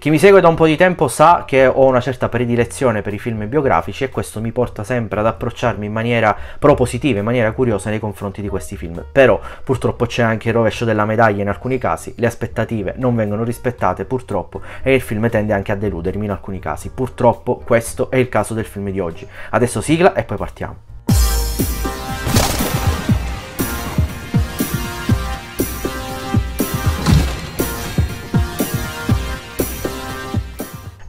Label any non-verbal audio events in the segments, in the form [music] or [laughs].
Chi mi segue da un po' di tempo sa che ho una certa predilezione per i film biografici e questo mi porta sempre ad approcciarmi in maniera propositiva, in maniera curiosa nei confronti di questi film. Però purtroppo c'è anche il rovescio della medaglia in alcuni casi, le aspettative non vengono rispettate purtroppo e il film tende anche a deludermi in alcuni casi. Purtroppo questo è il caso del film di oggi. Adesso sigla e poi partiamo.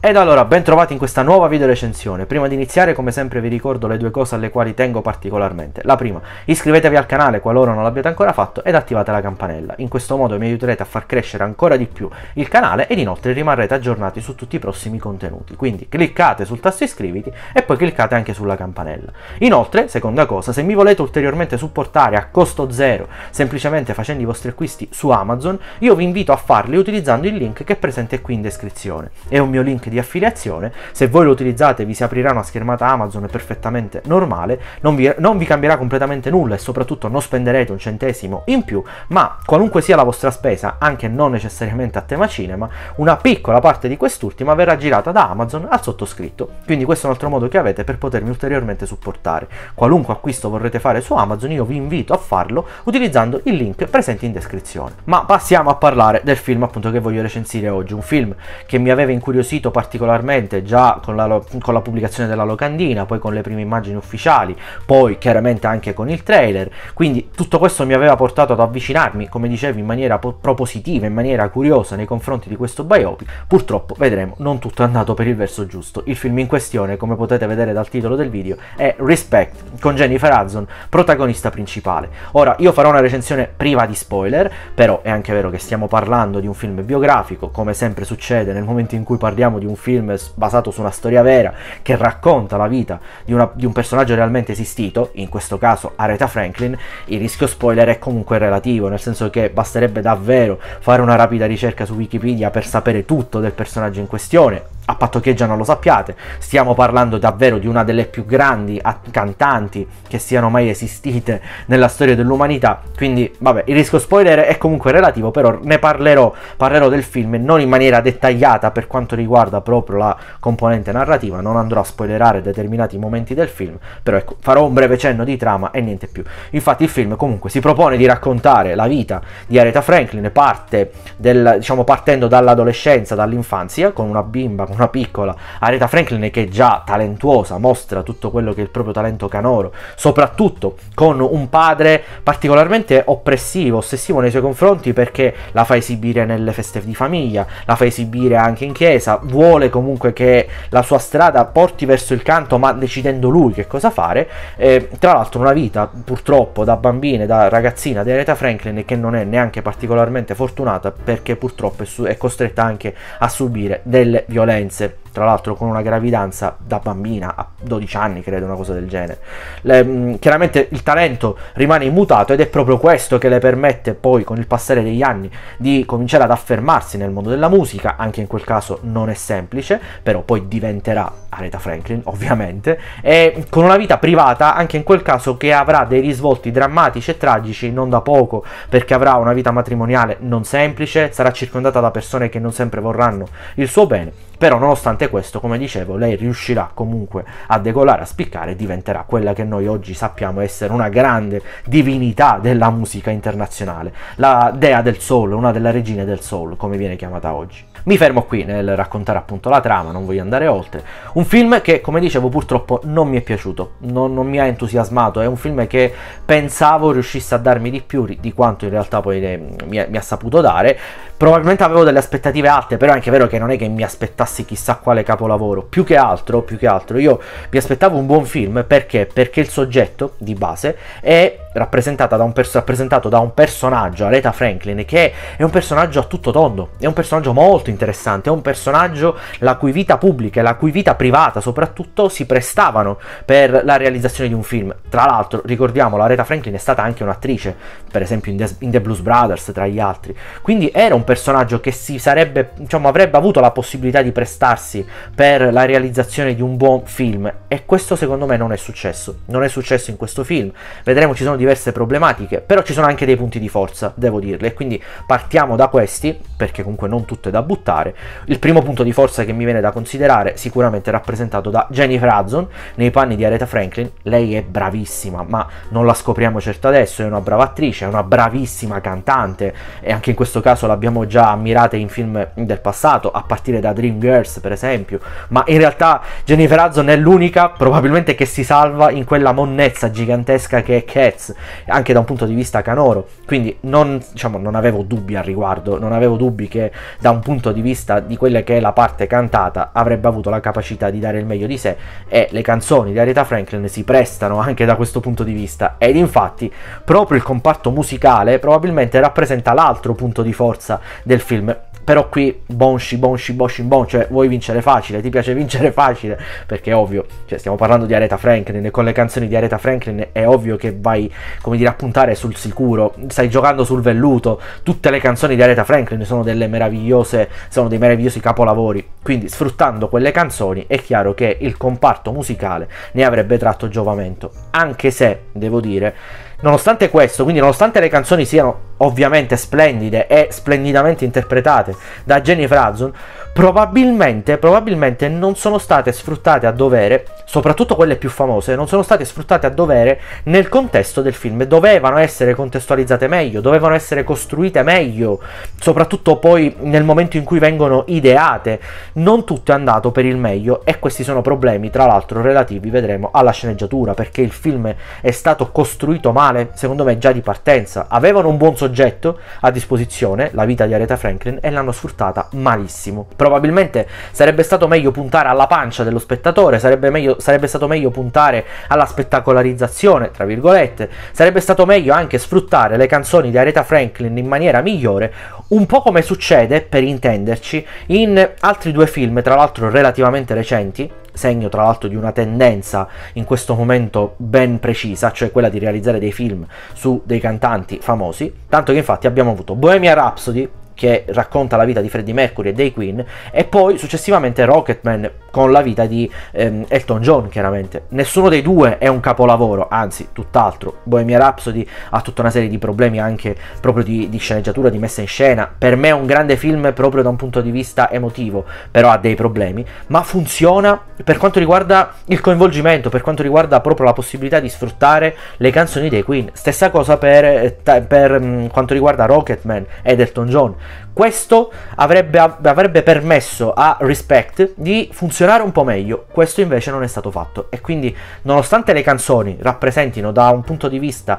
Ed allora, ben trovati in questa nuova video recensione. Prima di iniziare, come sempre, vi ricordo le due cose alle quali tengo particolarmente. La prima, iscrivetevi al canale qualora non l'abbiate ancora fatto ed attivate la campanella. In questo modo mi aiuterete a far crescere ancora di più il canale ed inoltre rimarrete aggiornati su tutti i prossimi contenuti. Quindi cliccate sul tasto iscriviti e poi cliccate anche sulla campanella. Inoltre, seconda cosa, se mi volete ulteriormente supportare a costo zero, semplicemente facendo i vostri acquisti su Amazon, io vi invito a farli utilizzando il link che è presente qui in descrizione. È un mio link di affiliazione, se voi lo utilizzate vi si aprirà una schermata Amazon perfettamente normale, non vi, non vi cambierà completamente nulla e soprattutto non spenderete un centesimo in più, ma qualunque sia la vostra spesa, anche non necessariamente a tema cinema, una piccola parte di quest'ultima verrà girata da Amazon al sottoscritto. Quindi questo è un altro modo che avete per potermi ulteriormente supportare. Qualunque acquisto vorrete fare su Amazon io vi invito a farlo utilizzando il link presente in descrizione. Ma passiamo a parlare del film appunto che voglio recensire oggi, un film che mi aveva incuriosito particolarmente particolarmente già con la, con la pubblicazione della locandina, poi con le prime immagini ufficiali, poi chiaramente anche con il trailer, quindi tutto questo mi aveva portato ad avvicinarmi, come dicevo, in maniera propositiva, in maniera curiosa nei confronti di questo biopic, purtroppo vedremo, non tutto è andato per il verso giusto, il film in questione, come potete vedere dal titolo del video, è Respect, con Jennifer Hudson, protagonista principale. Ora, io farò una recensione priva di spoiler, però è anche vero che stiamo parlando di un film biografico, come sempre succede nel momento in cui parliamo di un un film basato su una storia vera che racconta la vita di, una, di un personaggio realmente esistito, in questo caso Aretha Franklin, il rischio spoiler è comunque relativo, nel senso che basterebbe davvero fare una rapida ricerca su Wikipedia per sapere tutto del personaggio in questione, a patto che già non lo sappiate, stiamo parlando davvero di una delle più grandi cantanti che siano mai esistite nella storia dell'umanità, quindi vabbè, il rischio spoiler è comunque relativo, però ne parlerò, parlerò del film non in maniera dettagliata per quanto riguarda proprio la componente narrativa, non andrò a spoilerare determinati momenti del film, però ecco, farò un breve cenno di trama e niente più. Infatti il film comunque si propone di raccontare la vita di Aretha Franklin, parte del, diciamo partendo dall'adolescenza, dall'infanzia, con una bimba una piccola. Aretha Franklin che è già talentuosa, mostra tutto quello che è il proprio talento canoro, soprattutto con un padre particolarmente oppressivo, ossessivo nei suoi confronti perché la fa esibire nelle feste di famiglia, la fa esibire anche in chiesa, vuole comunque che la sua strada porti verso il canto ma decidendo lui che cosa fare. Eh, tra l'altro una vita purtroppo da bambina, da ragazzina di Aretha Franklin che non è neanche particolarmente fortunata perché purtroppo è, su- è costretta anche a subire delle violenze sofferenze, tra l'altro con una gravidanza da bambina a 12 anni, credo, una cosa del genere. Le, mm, chiaramente il talento rimane immutato ed è proprio questo che le permette poi con il passare degli anni di cominciare ad affermarsi nel mondo della musica, anche in quel caso non è semplice, però poi diventerà Aretha Franklin, [laughs] ovviamente, e con una vita privata, anche in quel caso che avrà dei risvolti drammatici e tragici non da poco, perché avrà una vita matrimoniale non semplice, sarà circondata da persone che non sempre vorranno il suo bene però nonostante questo, come dicevo, lei riuscirà comunque a decolare, a spiccare e diventerà quella che noi oggi sappiamo essere una grande divinità della musica internazionale, la dea del soul, una delle regine del soul, come viene chiamata oggi. Mi fermo qui nel raccontare appunto la trama, non voglio andare oltre. Un film che, come dicevo, purtroppo non mi è piaciuto, non, non mi ha entusiasmato, è un film che pensavo riuscisse a darmi di più di quanto in realtà poi ne, eh, mi, mi ha saputo dare. Probabilmente avevo delle aspettative alte, però è anche vero che non è che mi aspettassi aspettassi chissà quale capolavoro. Più che altro, più che altro, io mi aspettavo un buon film perché? Perché il soggetto di base è rappresentata da un pers- rappresentato da un personaggio, Aretha Franklin, che è un personaggio a tutto tondo, è un personaggio molto interessante, è un personaggio la cui vita pubblica e la cui vita privata soprattutto si prestavano per la realizzazione di un film. Tra l'altro, ricordiamolo, Aretha Franklin è stata anche un'attrice, per esempio in The, in The Blues Brothers, tra gli altri. Quindi era un personaggio che si sarebbe, diciamo, avrebbe avuto la possibilità di prestarsi per la realizzazione di un buon film e questo secondo me non è successo. Non è successo in questo film. Vedremo ci sono diverse problematiche, però ci sono anche dei punti di forza, devo dirle, e quindi partiamo da questi, perché comunque non tutto è da buttare. Il primo punto di forza che mi viene da considerare sicuramente è rappresentato da Jennifer Hudson nei panni di Aretha Franklin, lei è bravissima, ma non la scopriamo certo adesso, è una brava attrice, è una bravissima cantante e anche in questo caso l'abbiamo già ammirata in film del passato, a partire da Dream Girls per esempio, ma in realtà Jennifer Hudson è l'unica probabilmente che si salva in quella monnezza gigantesca che è Cats, anche da un punto di vista canoro quindi non, diciamo, non avevo dubbi al riguardo non avevo dubbi che da un punto di vista di quella che è la parte cantata avrebbe avuto la capacità di dare il meglio di sé e le canzoni di Aretha Franklin si prestano anche da questo punto di vista ed infatti proprio il comparto musicale probabilmente rappresenta l'altro punto di forza del film però qui bonshi, bonshi, bonshi bon, cioè vuoi vincere facile, ti piace [laughs] vincere facile, perché è ovvio, cioè stiamo parlando di Aretha Franklin, e con le canzoni di Aretha Franklin è ovvio che vai, come dire, a puntare sul sicuro, stai giocando sul velluto, tutte le canzoni di Aretha Franklin sono delle meravigliose, sono dei meravigliosi capolavori, quindi sfruttando quelle canzoni è chiaro che il comparto musicale ne avrebbe tratto giovamento, anche se, devo dire, nonostante questo, quindi nonostante le canzoni siano ovviamente splendide e splendidamente interpretate da Jennifer Hudson, probabilmente, probabilmente non sono state sfruttate a dovere, soprattutto quelle più famose, non sono state sfruttate a dovere nel contesto del film. Dovevano essere contestualizzate meglio, dovevano essere costruite meglio, soprattutto poi nel momento in cui vengono ideate. Non tutto è andato per il meglio e questi sono problemi, tra l'altro, relativi, vedremo, alla sceneggiatura, perché il film è stato costruito male, secondo me già di partenza. Avevano un buon soggetto soggetto a disposizione, la vita di Aretha Franklin, e l'hanno sfruttata malissimo. Probabilmente sarebbe stato meglio puntare alla pancia dello spettatore, sarebbe, meglio, sarebbe stato meglio puntare alla spettacolarizzazione, tra virgolette, sarebbe stato meglio anche sfruttare le canzoni di Aretha Franklin in maniera migliore, un po' come succede, per intenderci, in altri due film, tra l'altro relativamente recenti, segno tra l'altro di una tendenza in questo momento ben precisa, cioè quella di realizzare dei film su dei cantanti famosi, tanto che infatti abbiamo avuto Bohemia Rhapsody che racconta la vita di Freddie Mercury e dei Queen e poi successivamente Rocketman con la vita di ehm, Elton John, chiaramente. Nessuno dei due è un capolavoro, anzi, tutt'altro. Bohemian Rhapsody ha tutta una serie di problemi anche proprio di, di, sceneggiatura, di messa in scena. Per me è un grande film proprio da un punto di vista emotivo, però ha dei problemi. Ma funziona per quanto riguarda il coinvolgimento, per quanto riguarda proprio la possibilità di sfruttare le canzoni dei Queen. Stessa cosa per, eh, per mh, mm, quanto riguarda Rocketman ed Elton John. Questo avrebbe, avrebbe, permesso a Respect di funzionare un po' meglio, questo invece non è stato fatto e quindi nonostante le canzoni rappresentino da un punto di vista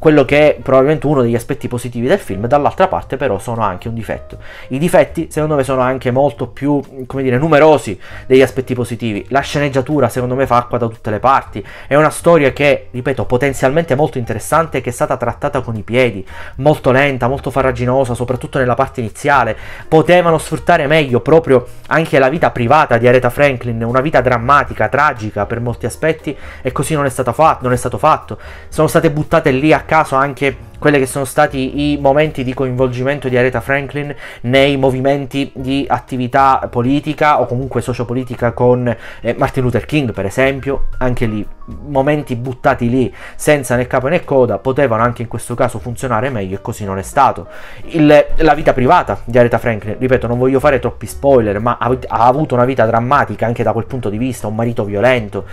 quello che è probabilmente uno degli aspetti positivi del film, dall'altra parte però sono anche un difetto. I difetti secondo me sono anche molto più, come dire, numerosi degli aspetti positivi. La sceneggiatura secondo me fa acqua da tutte le parti, è una storia che, ripeto, potenzialmente molto interessante che è stata trattata con i piedi, molto lenta, molto farraginosa, soprattutto nella parte iniziale iniziale, potevano sfruttare meglio proprio anche la vita privata di Aretha Franklin, una vita drammatica, tragica per molti aspetti e così non è, fatto, non è stato fatto. Sono state buttate lì a caso anche quelli che sono stati i momenti di coinvolgimento di Aretha Franklin nei movimenti di attività politica o comunque sociopolitica con eh, Martin Luther King, per esempio, anche lì momenti buttati lì senza né capo né coda potevano anche in questo caso funzionare meglio e così non è stato. Il, la vita privata di Aretha Franklin, ripeto, non voglio fare troppi spoiler, ma ha, ha avuto una vita drammatica anche da quel punto di vista, un marito violento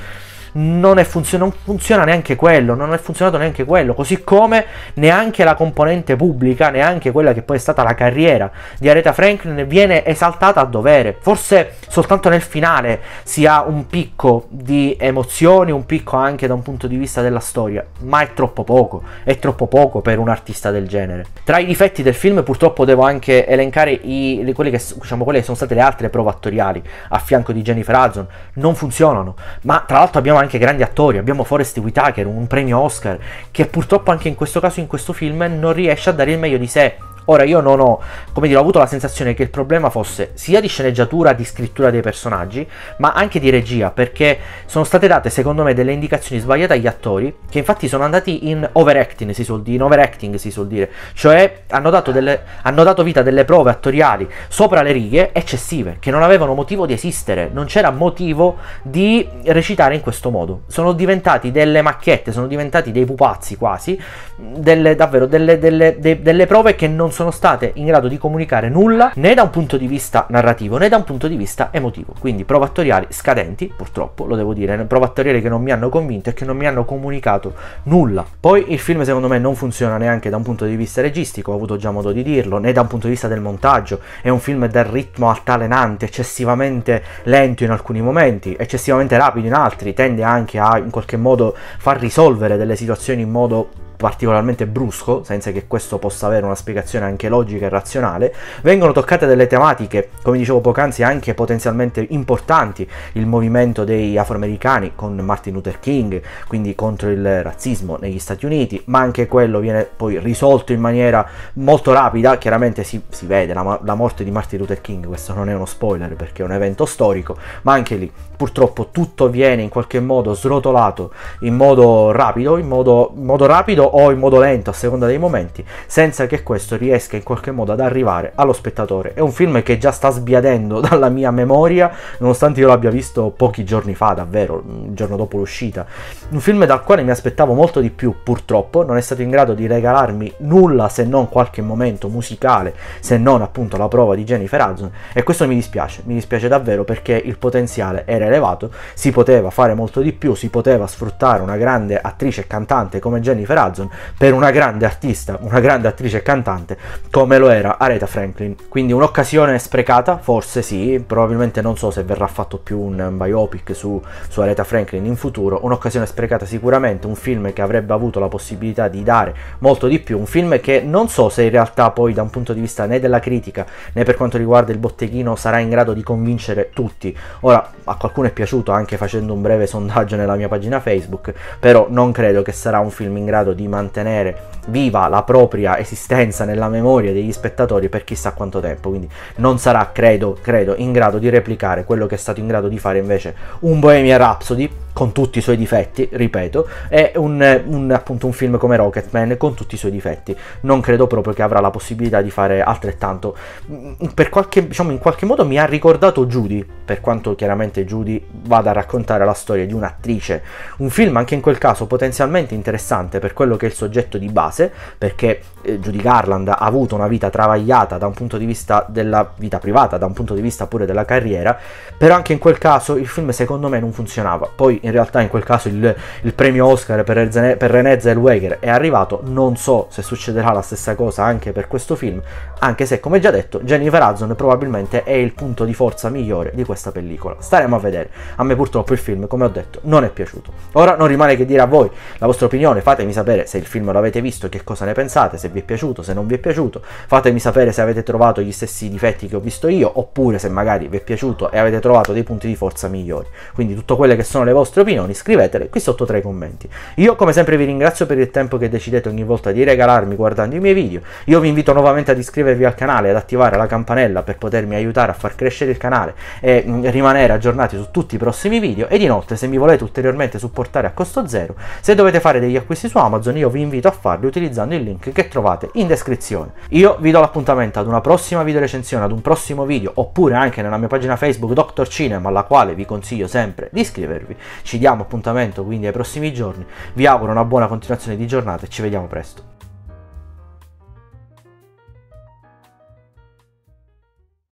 non, funzio- non funziona neanche quello, non è funzionato neanche quello, così come neanche la componente pubblica, neanche quella che poi è stata la carriera di Aretha Franklin viene esaltata a dovere. Forse soltanto nel finale si ha un picco di emozioni, un picco anche da un punto di vista della storia, ma è troppo poco, è troppo poco per un artista del genere. Tra i difetti del film purtroppo devo anche elencare i, quelli che, diciamo, quelle che sono state le altre prove attoriali a fianco di Jennifer Hudson, non funzionano, ma tra l'altro abbiamo anche anche grandi attori, abbiamo Forrest Whitaker, un premio Oscar, che purtroppo anche in questo caso, in questo film, non riesce a dare il meglio di sé, Ora io non ho, come dire, ho avuto la sensazione che il problema fosse sia di sceneggiatura, di scrittura dei personaggi, ma anche di regia, perché sono state date secondo me delle indicazioni sbagliate agli attori, che infatti sono andati in overacting, si suol dire, in overacting si suol dire, cioè hanno dato, delle, hanno dato vita a delle prove attoriali sopra le righe eccessive, che non avevano motivo di esistere, non c'era motivo di recitare in questo modo. Sono diventati delle macchiette, sono diventati dei pupazzi quasi, delle, davvero delle, delle, de, delle prove che non sono sono state in grado di comunicare nulla né da un punto di vista narrativo né da un punto di vista emotivo. Quindi provattoriali scadenti, purtroppo, lo devo dire, provattoriali che non mi hanno convinto e che non mi hanno comunicato nulla. Poi il film secondo me non funziona neanche da un punto di vista registico, ho avuto già modo di dirlo, né da un punto di vista del montaggio. È un film dal ritmo altalenante, eccessivamente lento in alcuni momenti, eccessivamente rapido in altri, tende anche a in qualche modo far risolvere delle situazioni in modo particolarmente brusco, senza che questo possa avere una spiegazione anche logica e razionale. Vengono toccate delle tematiche, come dicevo poc'anzi, anche potenzialmente importanti, il movimento dei afroamericani con Martin Luther King, quindi contro il razzismo negli Stati Uniti, ma anche quello viene poi risolto in maniera molto rapida, chiaramente si, si vede la, la morte di Martin Luther King, questo non è uno spoiler perché è un evento storico, ma anche lì purtroppo tutto viene in qualche modo srotolato in modo rapido, in modo, in modo rapido o in modo lento a seconda dei momenti, senza che questo riesca in qualche modo ad arrivare allo spettatore. È un film che già sta sbiadendo [laughs] dalla mia memoria, nonostante io l'abbia visto pochi giorni fa, davvero, mm, il giorno dopo l'uscita. Un film dal quale mi aspettavo molto di più, purtroppo, non è stato in grado di regalarmi nulla se non qualche momento musicale, se non appunto la prova di Jennifer Hudson e questo mi dispiace, mi dispiace davvero perché il potenziale era elevato, si poteva fare molto di più, si poteva sfruttare una grande attrice e cantante come Jennifer Hudson Amazon per una grande artista, una grande attrice e cantante come lo era Aretha Franklin. Quindi un'occasione sprecata, forse sì, probabilmente non so se verrà fatto più un biopic su, su Aretha Franklin in futuro, un'occasione sprecata sicuramente, un film che avrebbe avuto la possibilità di dare molto di più, un film che non so se in realtà poi da un punto di vista né della critica né per quanto riguarda il botteghino sarà in grado di convincere tutti. Ora a qualcuno è piaciuto anche facendo un breve sondaggio nella mia pagina Facebook, però non credo che sarà un film in grado di mantenere viva la propria esistenza nella memoria degli spettatori per chissà quanto tempo, quindi non sarà, credo, credo, in grado di replicare quello che è stato in grado di fare invece un Bohemian Rhapsody con tutti i suoi difetti, ripeto, e un, un, appunto un film come Rocketman con tutti i suoi difetti. Non credo proprio che avrà la possibilità di fare altrettanto. Mm, per Qualche, diciamo, in qualche modo mi ha ricordato Judy, per quanto chiaramente Judy vada a raccontare la storia di un'attrice. Un film anche in quel caso potenzialmente interessante per quello quello che è il soggetto di base, perché eh, Judy Garland ha avuto una vita travagliata da un punto di vista della vita privata, da un punto di vista pure della carriera, però anche in quel caso il film secondo me non funzionava. Poi in realtà in quel caso il, il premio Oscar per, Erzene, per René Zellweger è arrivato, non so se succederà la stessa cosa anche per questo film, anche se come già detto Jennifer Hudson probabilmente è il punto di forza migliore di questa pellicola. Staremo a vedere. A me purtroppo il film, come ho detto, non è piaciuto. Ora non rimane che dire a voi la vostra opinione, fatemi sapere se il film l'avete visto, che cosa ne pensate, se vi è piaciuto, se non vi è piaciuto. Fatemi sapere se avete trovato gli stessi difetti che ho visto io, oppure se magari vi è piaciuto e avete trovato dei punti di forza migliori. Quindi tutte quelle che sono le vostre opinioni, scrivetele qui sotto tra i commenti. Io come sempre vi ringrazio per il tempo che decidete ogni volta di regalarmi guardando i miei video. Io vi invito nuovamente ad iscrivervi al canale, ad attivare la campanella per potermi aiutare a far crescere il canale e mm, rimanere aggiornati su tutti i prossimi video. Ed inoltre se mi volete ulteriormente supportare a costo zero, se dovete fare degli acquisti su Amazon lezioni io vi invito a farli utilizzando il link che trovate in descrizione. Io vi do l'appuntamento ad una prossima video recensione, ad un prossimo video, oppure anche nella mia pagina Facebook Dr. Cinema, alla quale vi consiglio sempre di iscrivervi. Ci diamo appuntamento quindi ai prossimi giorni, vi auguro una buona continuazione di giornata e ci vediamo presto.